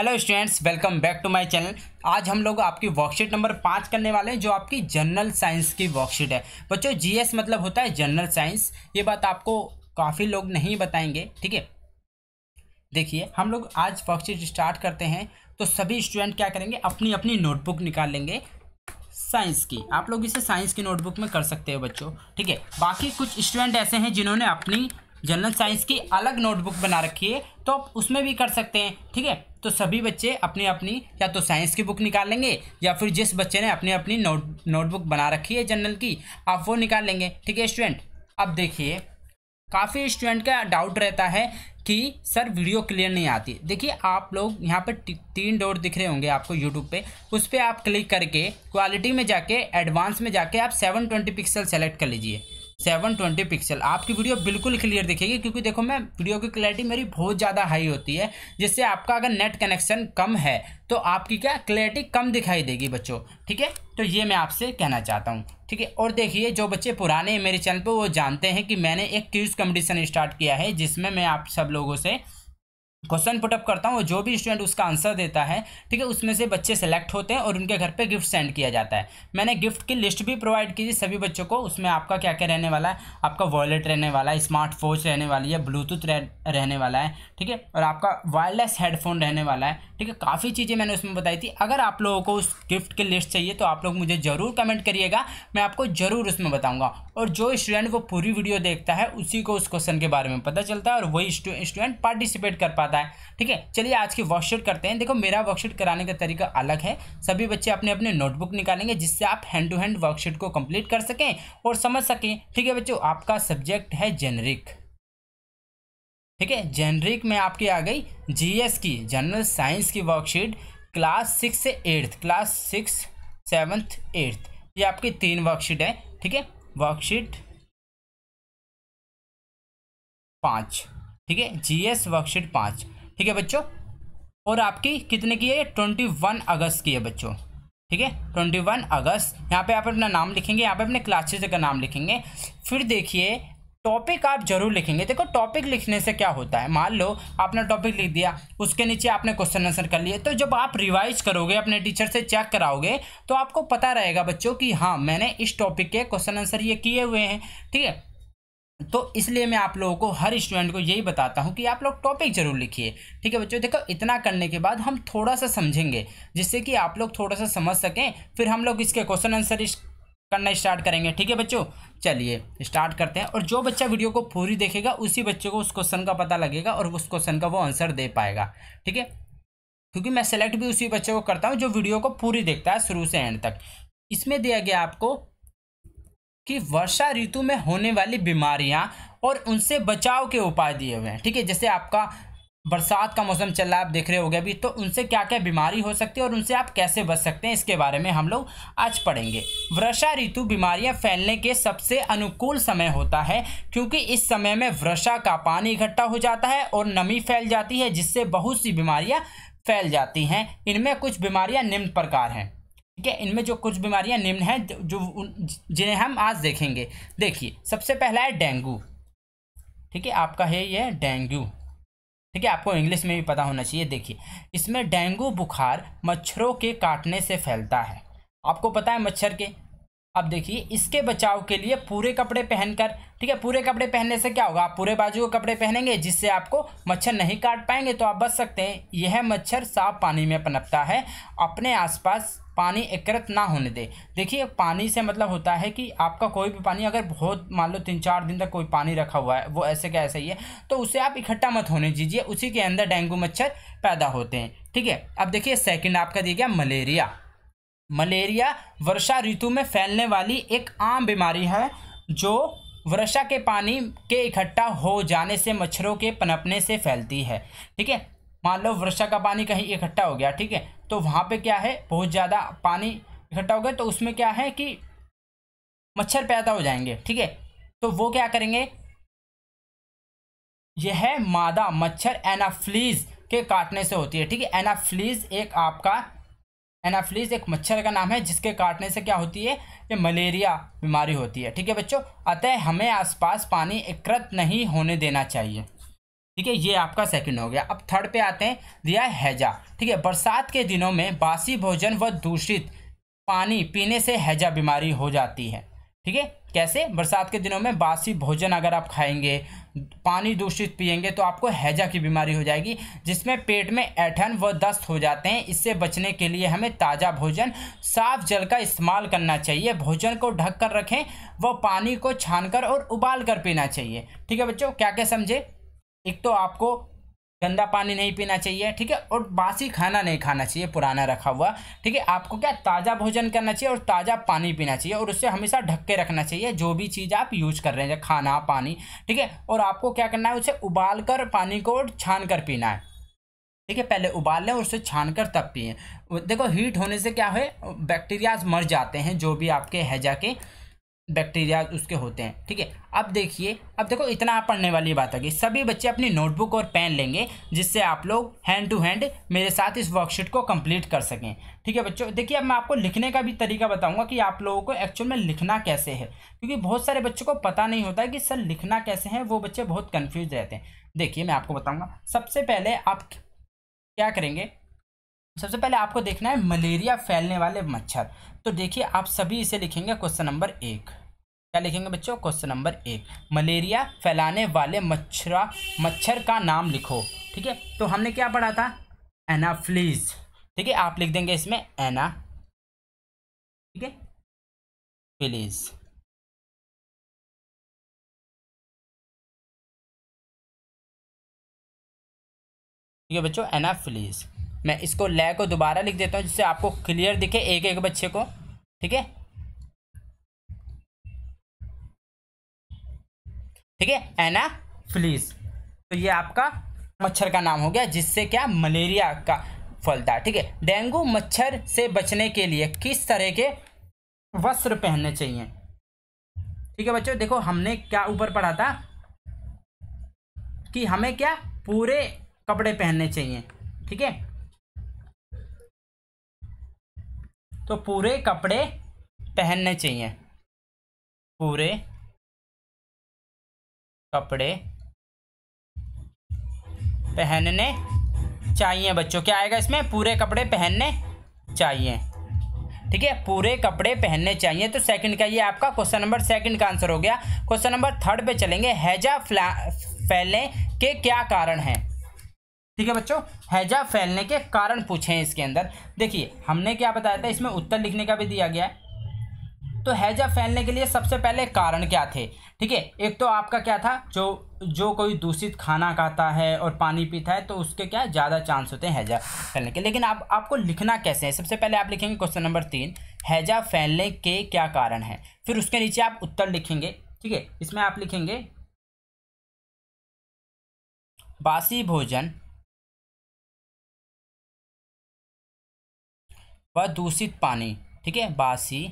hello students welcome back to my channel आज हम लोग आपकी वर्कशीट नंबर पाँच करने वाले हैं जो आपकी जनरल साइंस की वर्कशीट है बच्चों जीएस मतलब होता है जनरल साइंस ये बात आपको काफ़ी लोग नहीं बताएंगे ठीक है देखिए हम लोग आज वर्कशीट स्टार्ट करते हैं तो सभी स्टूडेंट क्या करेंगे अपनी अपनी नोटबुक निकाल लेंगे साइंस की आप लोग इसे साइंस की नोटबुक में कर सकते हो बच्चों ठीक है बाकी कुछ स्टूडेंट ऐसे हैं जिन्होंने अपनी जनरल साइंस की अलग नोटबुक बना रखी है तो आप उसमें भी कर सकते हैं ठीक है तो सभी बच्चे अपनी अपनी या तो साइंस की बुक निकाल लेंगे या फिर जिस बच्चे ने अपनी अपनी नोट नोटबुक बना रखी है जनरल की आप वो निकाल लेंगे ठीक है स्टूडेंट अब देखिए काफ़ी स्टूडेंट का डाउट रहता है कि सर वीडियो क्लियर नहीं आती देखिए आप लोग यहाँ पर तीन डोर दिख रहे होंगे आपको यूट्यूब पे उस पर आप क्लिक करके क्वालिटी में जाके एडवांस में जाके आप 720 पिक्सल सेलेक्ट कर लीजिए सेवन ट्वेंटी पिक्सल आपकी वीडियो बिल्कुल क्लियर दिखेगी क्योंकि देखो मैं वीडियो की क्लैरिटी मेरी बहुत ज़्यादा हाई होती है जिससे आपका अगर नेट कनेक्शन कम है तो आपकी क्या क्लैरिटी कम दिखाई देगी बच्चों ठीक है तो ये मैं आपसे कहना चाहता हूँ ठीक है और देखिए जो बच्चे पुराने हैं मेरे चैनल पर वो जानते हैं कि मैंने एक क्यूज़ कंपटीशन स्टार्ट किया है जिसमें मैं आप सब लोगों से क्वेश्चन पुटअप करता हूँ जो भी स्टूडेंट उसका आंसर देता है ठीक है उसमें से बच्चे सेलेक्ट होते हैं और उनके घर पे गिफ्ट सेंड किया जाता है मैंने गिफ्ट की लिस्ट भी प्रोवाइड की थी सभी बच्चों को उसमें आपका क्या क्या रहने वाला है आपका वॉलेट रहने वाला है स्मार्ट रहने वाली है ब्लूटूथ रह, रहने वाला है ठीक है और आपका वायरलेस हेडफोन रहने वाला है ठीक है काफ़ी चीज़ें मैंने उसमें बताई थी अगर आप लोगों को उस गिफ्ट की लिस्ट चाहिए तो आप लोग मुझे ज़रूर कमेंट करिएगा मैं आपको ज़रूर उसमें बताऊँगा और जो स्टूडेंट वो पूरी वीडियो देखता है उसी को उस क्वेश्चन के बारे में पता चलता है और वही स्टूडेंट पार्टिसिपेट कर पाता आता है ठीक है चलिए आज की वर्कशीट करते हैं देखो मेरा वर्कशीट कराने का तरीका अलग है सभी बच्चे अपने अपने नोटबुक निकालेंगे जिससे आप हैंड टू हैंड वर्कशीट को कंप्लीट कर सकें और समझ सकें ठीक है बच्चों आपका सब्जेक्ट है जेनरिक ठीक है जेनरिक में आपकी आ गई जी की जनरल साइंस की वर्कशीट क्लास सिक्स से eighth class six seventh eighth ये आपकी तीन वर्कशीट है ठीक है वर्कशीट पाँच ठीक है जी एस वर्कशीट पाँच ठीक है बच्चों और आपकी कितने की है ट्वेंटी वन अगस्त की है बच्चों ठीक है ट्वेंटी वन अगस्त यहाँ पे आप अपना नाम लिखेंगे यहाँ पे अपने क्लासेज का नाम लिखेंगे फिर देखिए टॉपिक आप जरूर लिखेंगे देखो टॉपिक लिखने से क्या होता है मान लो आपने टॉपिक लिख दिया उसके नीचे आपने क्वेश्चन आंसर कर लिए तो जब आप रिवाइज करोगे अपने टीचर से चेक कराओगे तो आपको पता रहेगा बच्चों कि हाँ मैंने इस टॉपिक के क्वेश्चन आंसर ये किए हुए हैं ठीक है तो इसलिए मैं आप लोगों को हर स्टूडेंट को यही बताता हूँ कि आप लोग टॉपिक जरूर लिखिए ठीक है बच्चों देखो इतना करने के बाद हम थोड़ा सा समझेंगे जिससे कि आप लोग थोड़ा सा समझ सकें फिर हम लोग इसके क्वेश्चन आंसर इस करना स्टार्ट करेंगे ठीक है बच्चों चलिए स्टार्ट करते हैं और जो बच्चा वीडियो को पूरी देखेगा उसी बच्चे को उस क्वेश्चन का पता लगेगा और उस क्वेश्चन का वो आंसर दे पाएगा ठीक है क्योंकि मैं सेलेक्ट भी उसी बच्चे को करता हूँ जो वीडियो को पूरी देखता है शुरू से एंड तक इसमें दिया गया आपको कि वर्षा ऋतु में होने वाली बीमारियां और उनसे बचाव के उपाय दिए हुए हैं ठीक है जैसे आपका बरसात का मौसम चल रहा है आप देख रहे हो अभी तो उनसे क्या क्या बीमारी हो सकती है और उनसे आप कैसे बच सकते हैं इसके बारे में हम लोग आज पढ़ेंगे वर्षा ऋतु बीमारियां फैलने के सबसे अनुकूल समय होता है क्योंकि इस समय में वर्षा का पानी इकट्ठा हो जाता है और नमी फैल जाती है जिससे बहुत सी बीमारियाँ फैल जाती हैं इनमें कुछ बीमारियाँ निम्न प्रकार हैं ठीक है इनमें जो कुछ बीमारियां निम्न हैं जो जिन्हें हम आज देखेंगे देखिए सबसे पहला है डेंगू ठीक है आपका है ये डेंगू ठीक है आपको इंग्लिश में भी पता होना चाहिए देखिए इसमें डेंगू बुखार मच्छरों के काटने से फैलता है आपको पता है मच्छर के अब देखिए इसके बचाव के लिए पूरे कपड़े पहनकर ठीक है पूरे कपड़े पहनने से क्या होगा आप पूरे बाजू के कपड़े पहनेंगे जिससे आपको मच्छर नहीं काट पाएंगे तो आप बच सकते हैं यह मच्छर साफ पानी में पनपता है अपने आसपास पानी एकत्रित ना होने दे देखिए पानी से मतलब होता है कि आपका कोई भी पानी अगर बहुत मान लो तीन चार दिन तक कोई पानी रखा हुआ है वो ऐसे का ऐसे ही है तो उसे आप इकट्ठा मत होने दीजिए उसी के अंदर डेंगू मच्छर पैदा होते हैं ठीक है अब देखिए सेकेंड आपका दिया गया मलेरिया मलेरिया वर्षा ऋतु में फैलने वाली एक आम बीमारी है जो वर्षा के पानी के इकट्ठा हो जाने से मच्छरों के पनपने से फैलती है ठीक है मान लो वर्षा का पानी कहीं इकट्ठा हो गया ठीक है तो वहाँ पे क्या है बहुत ज़्यादा पानी इकट्ठा हो गया तो उसमें क्या है कि मच्छर पैदा हो जाएंगे ठीक है तो वो क्या करेंगे यह है मादा मच्छर एनाफ्लीज के काटने से होती है ठीक है एनाफ्लीज एक आपका एनाफ्लीज एक मच्छर का नाम है जिसके काटने से क्या होती है ये मलेरिया बीमारी होती है ठीक है बच्चों अतः हमें आसपास पानी एकत्र नहीं होने देना चाहिए ठीक है ये आपका सेकंड हो गया अब थर्ड पे आते हैं दिया हैजा ठीक है बरसात के दिनों में बासी भोजन व दूषित पानी पीने से हैजा बीमारी हो जाती है ठीक है कैसे बरसात के दिनों में बासी भोजन अगर आप खाएंगे पानी दूषित पिएंगे तो आपको हैजा की बीमारी हो जाएगी जिसमें पेट में ऐठन व दस्त हो जाते हैं इससे बचने के लिए हमें ताज़ा भोजन साफ जल का इस्तेमाल करना चाहिए भोजन को ढक कर रखें व पानी को छानकर और उबाल कर पीना चाहिए ठीक है बच्चों क्या क्या समझे एक तो आपको गंदा पानी नहीं पीना चाहिए ठीक है और बासी खाना नहीं खाना चाहिए पुराना रखा हुआ ठीक है आपको क्या ताज़ा भोजन करना चाहिए और ताज़ा पानी पीना चाहिए और उससे हमेशा ढक के रखना चाहिए जो भी चीज़ आप यूज कर रहे हैं खाना पानी ठीक है और आपको क्या करना है उसे उबाल कर पानी को और छान कर पीना है ठीक है पहले उबाल लें और उसे छान कर तब पिए देखो हीट होने से क्या है बैक्टीरियाज मर जाते हैं जो भी आपके हैजा के बैक्टीरिया उसके होते हैं ठीक है अब देखिए अब देखो इतना पढ़ने वाली बात है कि सभी बच्चे अपनी नोटबुक और पेन लेंगे जिससे आप लोग हैंड टू हैंड मेरे साथ इस वर्कशीट को कंप्लीट कर सकें ठीक है बच्चों देखिए अब मैं आपको लिखने का भी तरीका बताऊंगा कि आप लोगों को एक्चुअल में लिखना कैसे है क्योंकि बहुत सारे बच्चों को पता नहीं होता है कि सर लिखना कैसे है वो बच्चे बहुत कन्फ्यूज रहते हैं देखिए मैं आपको बताऊँगा सबसे पहले आप क्या करेंगे सबसे पहले आपको देखना है मलेरिया फैलने वाले मच्छर तो देखिए आप सभी इसे लिखेंगे क्वेश्चन नंबर एक क्या लिखेंगे बच्चों क्वेश्चन नंबर एक मलेरिया फैलाने वाले मच्छरा मच्छर का नाम लिखो ठीक है तो हमने क्या पढ़ा था एनाफ्लीज ठीक है आप लिख देंगे इसमें एना ठीक है फ्लीज ठीक है बच्चों एनाफ्लीज मैं इसको लय को दोबारा लिख देता हूँ जिससे आपको क्लियर दिखे एक एक बच्चे को ठीक है ठीक है एनाफ्लीस तो ये आपका मच्छर का नाम हो गया जिससे क्या मलेरिया का फलता है ठीक है डेंगू मच्छर से बचने के लिए किस तरह के वस्त्र पहनने चाहिए ठीक है बच्चों देखो हमने क्या ऊपर पढ़ा था कि हमें क्या पूरे कपड़े पहनने चाहिए ठीक है तो पूरे कपड़े पहनने चाहिए पूरे कपड़े पहनने चाहिए बच्चों क्या आएगा इसमें पूरे कपड़े पहनने चाहिए ठीक है पूरे कपड़े पहनने चाहिए तो सेकंड का ये आपका क्वेश्चन नंबर सेकंड का आंसर हो गया क्वेश्चन नंबर थर्ड पे चलेंगे हैजा फैलने के क्या कारण हैं ठीक है बच्चों हैजा फैलने के कारण पूछे हैं इसके अंदर देखिए हमने क्या बताया था इसमें उत्तर लिखने का भी दिया गया है तो हैजा फैलने के लिए सबसे पहले कारण क्या थे ठीक है एक तो आपका क्या था जो जो कोई दूषित खाना खाता है और पानी पीता है तो उसके क्या ज़्यादा चांस होते हैं हैजा फैलने के लेकिन आप आपको लिखना कैसे है सबसे पहले आप लिखेंगे क्वेश्चन नंबर तीन हैजा फैलने के क्या कारण है फिर उसके नीचे आप उत्तर लिखेंगे ठीक है इसमें आप लिखेंगे बासी भोजन व दूषित पानी ठीक है बासी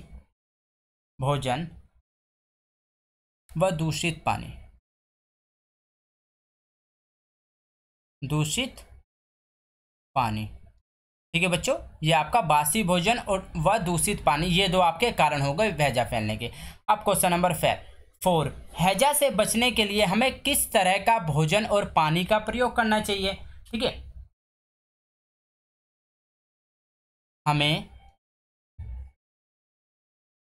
भोजन व दूषित पानी दूषित पानी ठीक है बच्चों ये आपका बासी भोजन और व दूषित पानी ये दो आपके कारण हो गए हैजा फैलने के अब क्वेश्चन नंबर फाइव फोर हैजा से बचने के लिए हमें किस तरह का भोजन और पानी का प्रयोग करना चाहिए ठीक है हमें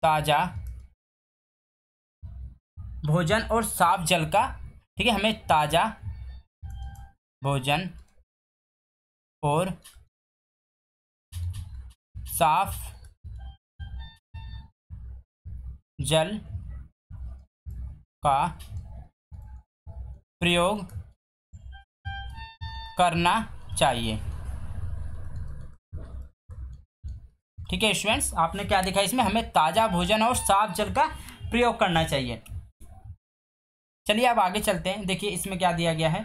ताज़ा भोजन और साफ जल का ठीक है हमें ताज़ा भोजन और साफ जल का प्रयोग करना चाहिए ठीक है स्टूडेंट्स आपने क्या देखा इसमें हमें ताज़ा भोजन और साफ जल का प्रयोग करना चाहिए चलिए अब आगे चलते हैं देखिए इसमें क्या दिया गया है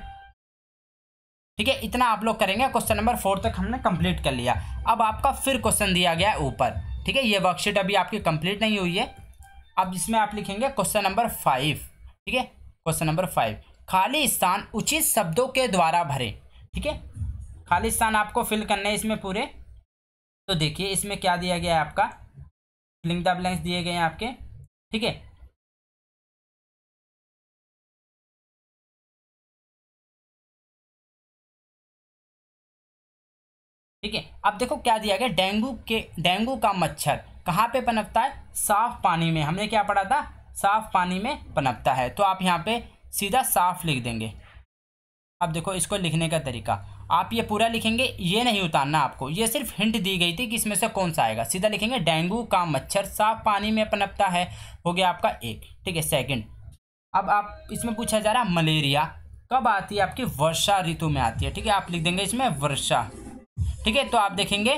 ठीक है इतना आप लोग करेंगे क्वेश्चन नंबर फोर तक हमने कंप्लीट कर लिया अब आपका फिर क्वेश्चन दिया गया है ऊपर ठीक है ये वर्कशीट अभी आपकी कंप्लीट नहीं हुई है अब इसमें आप लिखेंगे क्वेश्चन नंबर फाइव ठीक है क्वेश्चन नंबर फाइव खाली स्थान उचित शब्दों के द्वारा भरें ठीक है खाली स्थान आपको फिल करने हैं इसमें पूरे तो देखिए इसमें क्या दिया गया है आपका फिलिंग द ब्लैंक्स दिए गए हैं आपके ठीक है ठीक है अब देखो क्या दिया गया डेंगू के डेंगू का मच्छर कहाँ पे पनपता है साफ पानी में हमने क्या पढ़ा था साफ पानी में पनपता है तो आप यहाँ पे सीधा साफ लिख देंगे अब देखो इसको लिखने का तरीका आप ये पूरा लिखेंगे ये नहीं उतारना आपको ये सिर्फ हिंट दी गई थी कि इसमें से कौन सा आएगा सीधा लिखेंगे डेंगू का मच्छर साफ पानी में पनपता है हो गया आपका एक ठीक है सेकंड अब आप इसमें पूछा जा रहा है मलेरिया कब आती है आपकी वर्षा ऋतु में आती है ठीक है आप लिख देंगे इसमें वर्षा ठीक है तो आप देखेंगे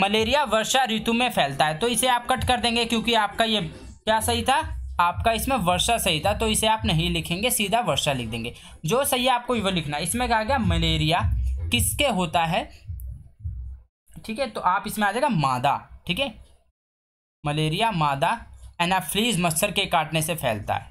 मलेरिया वर्षा ऋतु में फैलता है तो इसे आप कट कर देंगे क्योंकि आपका ये क्या सही था आपका इसमें वर्षा सही था तो इसे आप नहीं लिखेंगे सीधा वर्षा लिख देंगे जो सही है आपको वो लिखना इसमें कहा गया मलेरिया किसके होता है ठीक है तो आप इसमें आ जाएगा मादा ठीक है मलेरिया मादा एनाफ्लीज मच्छर के काटने से फैलता है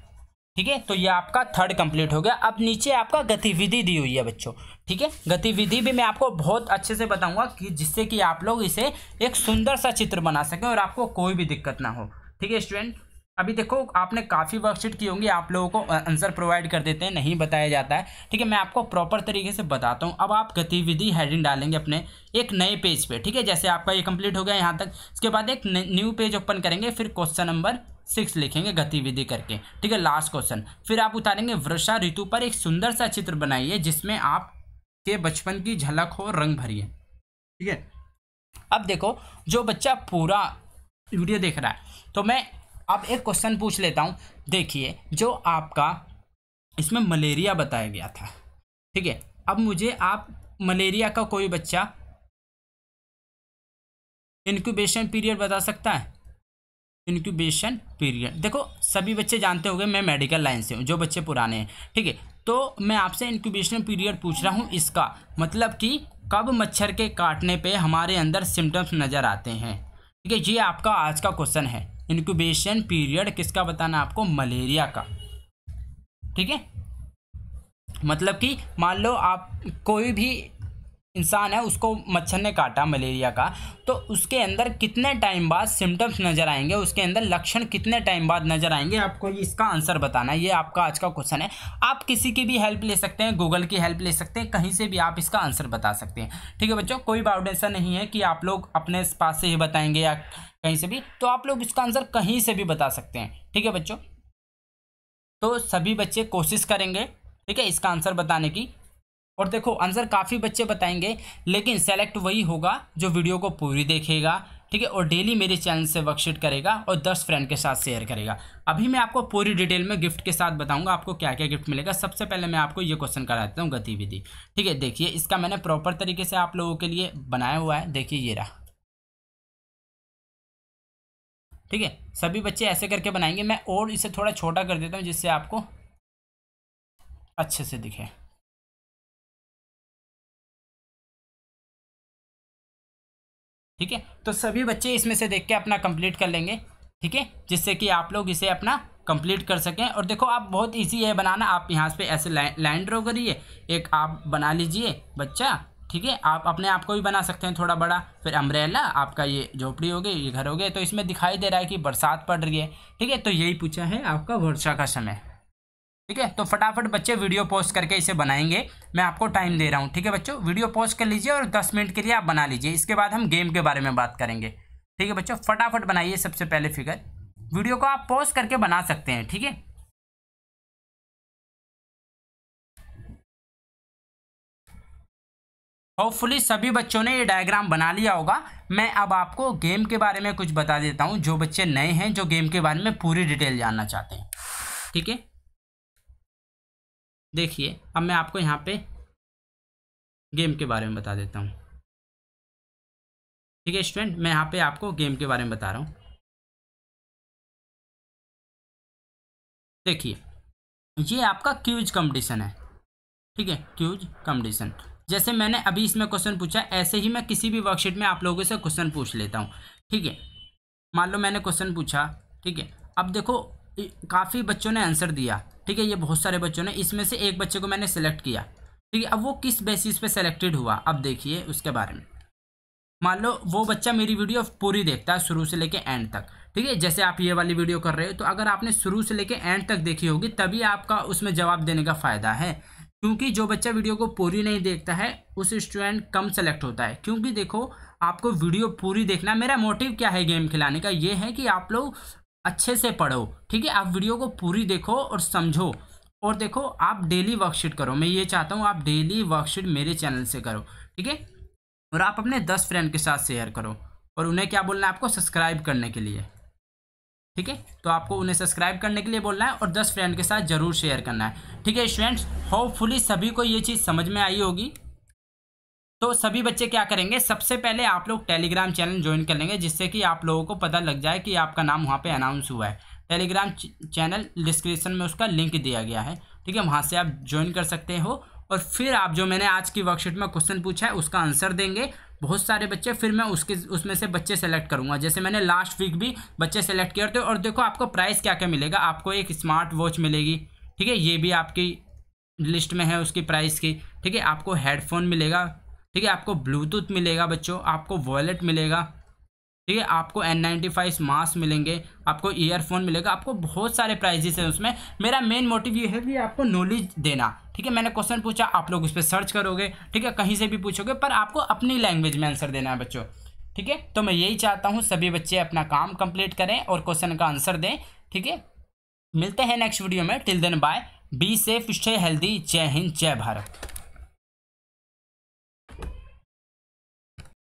ठीक है तो ये आपका थर्ड कंप्लीट हो गया अब नीचे आपका गतिविधि दी हुई है बच्चों ठीक है गतिविधि भी मैं आपको बहुत अच्छे से बताऊंगा कि जिससे कि आप लोग इसे एक सुंदर सा चित्र बना सकें और आपको कोई भी दिक्कत ना हो ठीक है स्टूडेंट अभी देखो आपने काफ़ी वर्कशीट की होंगी आप लोगों को आंसर प्रोवाइड कर देते हैं नहीं बताया जाता है ठीक है मैं आपको प्रॉपर तरीके से बताता हूँ अब आप गतिविधि हेडिंग डालेंगे अपने एक नए पेज पे ठीक है जैसे आपका ये कंप्लीट हो गया यहाँ तक इसके बाद एक न्यू पेज ओपन करेंगे फिर क्वेश्चन नंबर सिक्स लिखेंगे गतिविधि करके ठीक है लास्ट क्वेश्चन फिर आप उतारेंगे वर्षा ऋतु पर एक सुंदर सा चित्र बनाइए जिसमें आप के बचपन की झलक हो रंग भरिए ठीक है अब देखो जो बच्चा पूरा वीडियो देख रहा है तो मैं अब एक क्वेश्चन पूछ लेता हूँ देखिए जो आपका इसमें मलेरिया बताया गया था ठीक है अब मुझे आप मलेरिया का कोई बच्चा इनक्यूबेशन पीरियड बता सकता है इनक्यूबेशन पीरियड देखो सभी बच्चे जानते होंगे मैं मेडिकल लाइन से हूँ जो बच्चे पुराने हैं ठीक है तो मैं आपसे इनक्यूबेशन पीरियड पूछ रहा हूँ इसका मतलब कि कब मच्छर के काटने पे हमारे अंदर सिम्टम्स नज़र आते हैं ठीक है ये आपका आज का क्वेश्चन है इनक्यूबेशन पीरियड किसका बताना आपको मलेरिया का ठीक है मतलब कि मान लो आप कोई भी इंसान है उसको मच्छर ने काटा मलेरिया का तो उसके अंदर कितने टाइम बाद सिम्टम्स नज़र आएंगे उसके अंदर लक्षण कितने टाइम बाद नज़र आएंगे आपको इसका आंसर बताना ये आपका आज का क्वेश्चन है आप किसी की भी हेल्प ले सकते हैं गूगल की हेल्प ले सकते हैं कहीं से भी आप इसका आंसर बता सकते हैं ठीक है बच्चों कोई बाउड ऐसा नहीं है कि आप लोग अपने पास से ही बताएंगे या कहीं से भी तो आप लोग इसका आंसर कहीं से भी बता सकते हैं ठीक है बच्चों तो सभी बच्चे कोशिश करेंगे ठीक है इसका आंसर बताने की और देखो आंसर काफ़ी बच्चे बताएंगे लेकिन सेलेक्ट वही होगा जो वीडियो को पूरी देखेगा ठीक है और डेली मेरे चैनल से वर्कशीट करेगा और दस फ्रेंड के साथ शेयर करेगा अभी मैं आपको पूरी डिटेल में गिफ्ट के साथ बताऊंगा आपको क्या क्या गिफ्ट मिलेगा सबसे पहले मैं आपको ये क्वेश्चन करा देता हूँ गतिविधि ठीक है देखिए इसका मैंने प्रॉपर तरीके से आप लोगों के लिए बनाया हुआ है देखिए ये रहा ठीक है सभी बच्चे ऐसे करके बनाएंगे मैं और इसे थोड़ा छोटा कर देता हूँ जिससे आपको अच्छे से दिखे ठीक है तो सभी बच्चे इसमें से देख के अपना कंप्लीट कर लेंगे ठीक है जिससे कि आप लोग इसे अपना कंप्लीट कर सकें और देखो आप बहुत इजी है बनाना आप यहाँ पे ऐसे लाइन ड्रॉ करिए एक आप बना लीजिए बच्चा ठीक है आप अपने आप को भी बना सकते हैं थोड़ा बड़ा फिर अम्ब्रेला आपका ये झोपड़ी हो गई ये घर हो गए तो इसमें दिखाई दे रहा है कि बरसात पड़ रही है ठीक है तो यही पूछा है आपका वर्षा का समय ठीक है तो फटाफट बच्चे वीडियो पोस्ट करके इसे बनाएंगे मैं आपको टाइम दे रहा हूँ ठीक है बच्चों वीडियो पोस्ट कर लीजिए और दस मिनट के लिए आप बना लीजिए इसके बाद हम गेम के बारे में बात करेंगे ठीक है बच्चों फटाफट बनाइए सबसे पहले फिगर वीडियो को आप पोस्ट करके बना सकते हैं ठीक है होपफुली सभी बच्चों ने ये डायग्राम बना लिया होगा मैं अब आपको गेम के बारे में कुछ बता देता हूँ जो बच्चे नए हैं जो गेम के बारे में पूरी डिटेल जानना चाहते हैं ठीक है देखिए अब मैं आपको यहाँ पे गेम के बारे में बता देता हूँ ठीक है स्टूडेंट मैं यहाँ पे आपको गेम के बारे में बता रहा हूँ देखिए ये आपका क्यूज कंपटीशन है ठीक है क्यूज कंपटीशन जैसे मैंने अभी इसमें क्वेश्चन पूछा ऐसे ही मैं किसी भी वर्कशीट में आप लोगों से क्वेश्चन पूछ लेता हूँ ठीक है मान लो मैंने क्वेश्चन पूछा ठीक है अब देखो काफ़ी बच्चों ने आंसर दिया ठीक है ये बहुत सारे बच्चों ने इसमें से एक बच्चे को मैंने सेलेक्ट किया ठीक है अब वो किस बेसिस पे सेलेक्टेड हुआ अब देखिए उसके बारे में मान लो वो बच्चा मेरी वीडियो पूरी देखता है शुरू से लेके एंड तक ठीक है जैसे आप ये वाली वीडियो कर रहे हो तो अगर आपने शुरू से लेके एंड तक देखी होगी तभी आपका उसमें जवाब देने का फ़ायदा है क्योंकि जो बच्चा वीडियो को पूरी नहीं देखता है उस स्टूडेंट कम सेलेक्ट होता है क्योंकि देखो आपको वीडियो पूरी देखना मेरा मोटिव क्या है गेम खिलाने का ये है कि आप लोग अच्छे से पढ़ो ठीक है आप वीडियो को पूरी देखो और समझो और देखो आप डेली वर्कशीट करो मैं ये चाहता हूँ आप डेली वर्कशीट मेरे चैनल से करो ठीक है और आप अपने दस फ्रेंड के साथ शेयर करो और उन्हें क्या बोलना है आपको सब्सक्राइब करने के लिए ठीक है तो आपको उन्हें सब्सक्राइब करने के लिए बोलना है और दस फ्रेंड के साथ ज़रूर शेयर करना है ठीक है स्टूडेंट्स होपफुली सभी को ये चीज़ समझ में आई होगी तो सभी बच्चे क्या करेंगे सबसे पहले आप लोग टेलीग्राम चैनल ज्वाइन कर लेंगे जिससे कि आप लोगों को पता लग जाए कि आपका नाम वहाँ पे अनाउंस हुआ है टेलीग्राम चैनल डिस्क्रिप्शन में उसका लिंक दिया गया है ठीक है वहाँ से आप ज्वाइन कर सकते हो और फिर आप जो मैंने आज की वर्कशीट में क्वेश्चन पूछा है उसका आंसर देंगे बहुत सारे बच्चे फिर मैं उसके उसमें से बच्चे सेलेक्ट करूंगा जैसे मैंने लास्ट वीक भी बच्चे सेलेक्ट किए थे तो, और देखो आपको प्राइस क्या क्या मिलेगा आपको एक स्मार्ट वॉच मिलेगी ठीक है ये भी आपकी लिस्ट में है उसकी प्राइस की ठीक है आपको हेडफोन मिलेगा ठीक है आपको ब्लूटूथ मिलेगा बच्चों आपको वॉलेट मिलेगा ठीक है आपको एन नाइन्टी फाइव मास्क मिलेंगे आपको ईयरफोन मिलेगा आपको बहुत सारे प्राइजेस हैं उसमें मेरा मेन मोटिव ये है कि आपको नॉलेज देना ठीक है मैंने क्वेश्चन पूछा आप लोग उस पर सर्च करोगे ठीक है कहीं से भी पूछोगे पर आपको अपनी लैंग्वेज में आंसर देना है बच्चों ठीक है तो मैं यही चाहता हूँ सभी बच्चे अपना काम कंप्लीट करें और क्वेश्चन का आंसर दें ठीक है मिलते हैं नेक्स्ट वीडियो में till then bye be safe stay healthy जय हिंद जय भारत